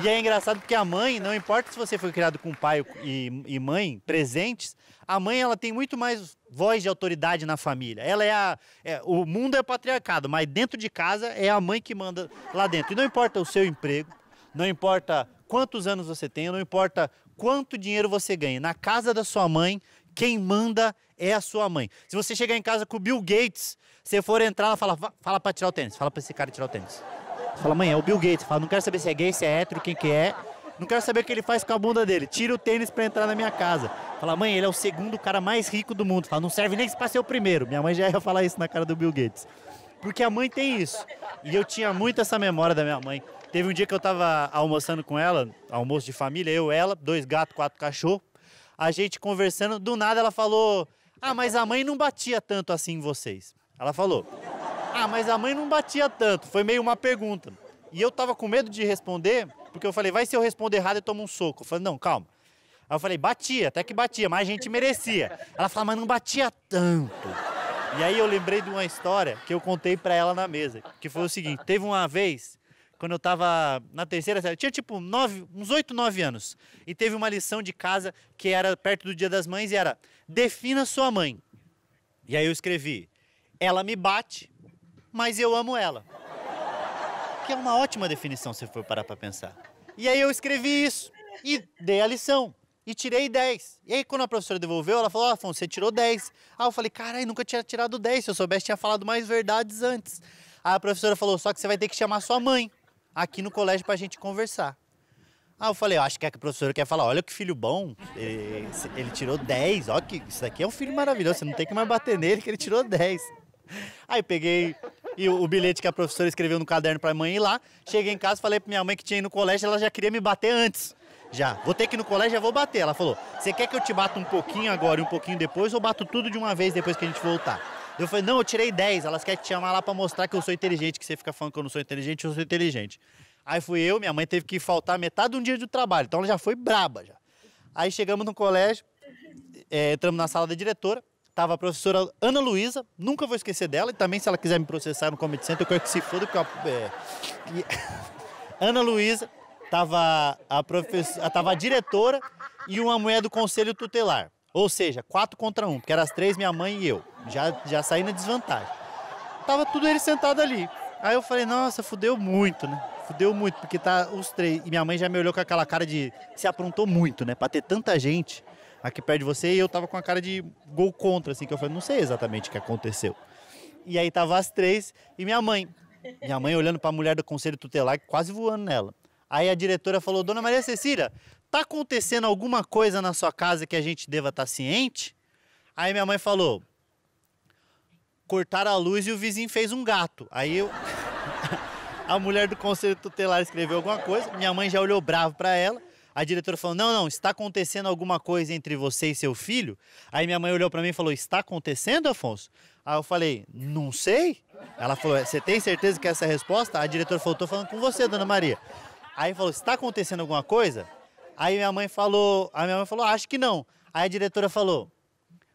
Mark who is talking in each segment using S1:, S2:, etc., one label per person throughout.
S1: E é engraçado porque a mãe, não importa se você foi criado com pai e, e, mãe presentes, a mãe ela tem muito mais voz de autoridade na família. Ela é a. É, o mundo é patriarcado, mas dentro de casa é a mãe que manda lá dentro. E não importa o seu emprego, não importa quantos anos você tem, não importa quanto dinheiro você ganha. Na casa da sua mãe, quem manda é a sua mãe. Se você chegar em casa com o Bill Gates, você for entrar, ela fala, fala pra tirar o tênis, fala pra esse cara tirar o tênis. Você fala, mãe, é o Bill Gates. Você fala, não quero saber se é gay, se é hétero, quem que é. Não quero saber o que ele faz com a bunda dele. Tira o tênis para entrar na minha casa. Fala, mãe, ele é o segundo cara mais rico do mundo. Fala, não serve nem para ser o primeiro. Minha mãe já ia falar isso na cara do Bill Gates. Porque a mãe tem isso. E eu tinha muito essa memória da minha mãe. Teve um dia que eu estava almoçando com ela, almoço de família, eu, ela, dois gatos, quatro cachorros. A gente conversando, do nada ela falou: Ah, mas a mãe não batia tanto assim em vocês. Ela falou. Ah, mas a mãe não batia tanto. Foi meio uma pergunta. E eu tava com medo de responder, porque eu falei, vai se eu responder errado eu tomo um soco. Eu falei, não, calma. Aí eu falei, batia, até que batia, mas a gente merecia. Ela falou, mas não batia tanto. E aí eu lembrei de uma história que eu contei para ela na mesa, que foi o seguinte: teve uma vez, quando eu tava na terceira série, eu tinha tipo nove, uns oito, nove anos, e teve uma lição de casa que era perto do Dia das Mães e era: defina sua mãe. E aí eu escrevi: ela me bate mas eu amo ela. Que é uma ótima definição se for parar pra pensar. E aí eu escrevi isso e dei a lição. E tirei 10. E aí, quando a professora devolveu, ela falou: Ó, Afonso, você tirou 10. Aí eu falei: Caralho, nunca tinha tirado 10. Se eu soubesse, tinha falado mais verdades antes. Aí a professora falou: Só que você vai ter que chamar sua mãe aqui no colégio pra gente conversar. Aí eu falei: Acho que, é que a professora quer falar: Olha que filho bom. Ele, ele tirou 10. Ó, que isso daqui é um filho maravilhoso. Você não tem que mais bater nele, que ele tirou 10. Aí peguei e o, o, bilhete que a professora escreveu no caderno pra mãe ir lá. Cheguei em casa, falei pra minha mãe que tinha ido no colégio, ela já queria me bater antes. Já. Vou ter que ir no colégio, já vou bater. Ela falou: Você quer que eu te bata um pouquinho agora e um pouquinho depois, ou bato tudo de uma vez depois que a gente voltar? Eu falei: Não, eu tirei 10. Elas querem te chamar lá pra mostrar que eu sou inteligente, que você fica falando que eu não sou inteligente, eu sou inteligente. Aí fui eu, minha mãe teve que faltar metade de um dia de trabalho, então ela já foi braba já. Aí chegamos no colégio, é, entramos na sala da diretora. Tava a professora Ana Luísa, nunca vou esquecer dela, e também se ela quiser me processar no Comedy Center, eu quero que se foda, porque eu, é... Ana Luísa, tava a, professora, tava a diretora e uma mulher do conselho tutelar. Ou seja, quatro contra um, porque eram as três, minha mãe e eu. Já, já saí na desvantagem. Tava tudo ele sentado ali. Aí eu falei, nossa, fudeu muito, né? Fudeu muito, porque tá os três. E minha mãe já me olhou com aquela cara de. Se aprontou muito, né? Pra ter tanta gente aqui perto de você, e eu tava com a cara de gol contra, assim, que eu falei, não sei exatamente o que aconteceu. E aí tava as três e minha mãe. Minha mãe olhando para a mulher do conselho tutelar, quase voando nela. Aí a diretora falou: Dona Maria Cecília, tá acontecendo alguma coisa na sua casa que a gente deva estar tá ciente? Aí minha mãe falou: Cortaram a luz e o vizinho fez um gato. Aí eu. a mulher do conselho tutelar escreveu alguma coisa, minha mãe já olhou bravo para ela. A diretora falou: não, não, está acontecendo alguma coisa entre você e seu filho? Aí minha mãe olhou para mim e falou: está acontecendo, Afonso? Aí eu falei: não sei. Ela falou: você tem certeza que é essa é a resposta? A diretora falou: estou falando com você, dona Maria. Aí falou: está acontecendo alguma coisa? Aí minha mãe falou: a minha mãe falou: acho que não. Aí a diretora falou: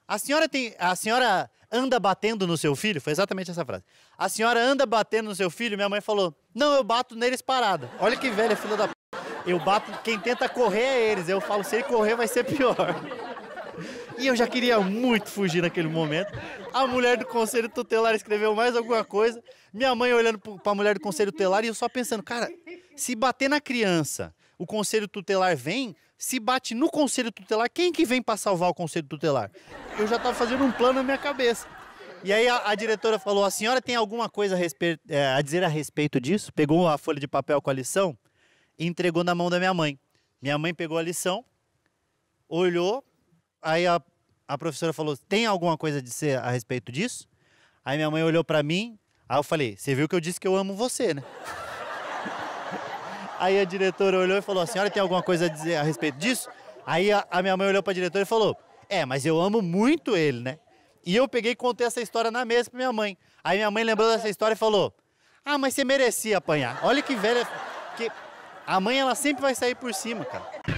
S1: a senhora tem, a senhora anda batendo no seu filho? Foi exatamente essa frase. A senhora anda batendo no seu filho? Minha mãe falou: Não, eu bato neles parada. Olha que velha filha da eu bato, quem tenta correr é eles. Eu falo, se ele correr vai ser pior. E eu já queria muito fugir naquele momento. A mulher do conselho tutelar escreveu mais alguma coisa. Minha mãe olhando para a mulher do conselho tutelar e eu só pensando, cara, se bater na criança, o conselho tutelar vem, se bate no conselho tutelar, quem que vem para salvar o conselho tutelar? Eu já estava fazendo um plano na minha cabeça. E aí a, a, diretora falou: a senhora tem alguma coisa a, é, a dizer a respeito disso? Pegou a folha de papel com a lição e entregou na mão da minha mãe. Minha mãe pegou a lição, olhou, aí a, a professora falou: Tem alguma coisa a dizer a respeito disso? Aí minha mãe olhou para mim, aí eu falei: Você viu que eu disse que eu amo você, né? aí a diretora olhou e falou: A senhora tem alguma coisa a dizer a respeito disso? Aí a, a minha mãe olhou para a diretora e falou: É, mas eu amo muito ele, né? E eu peguei e contei essa história na mesa pra minha mãe. Aí minha mãe lembrou dessa história e falou: Ah, mas você merecia apanhar. Olha que velha. Que, a mãe, ela sempre vai sair por cima, cara.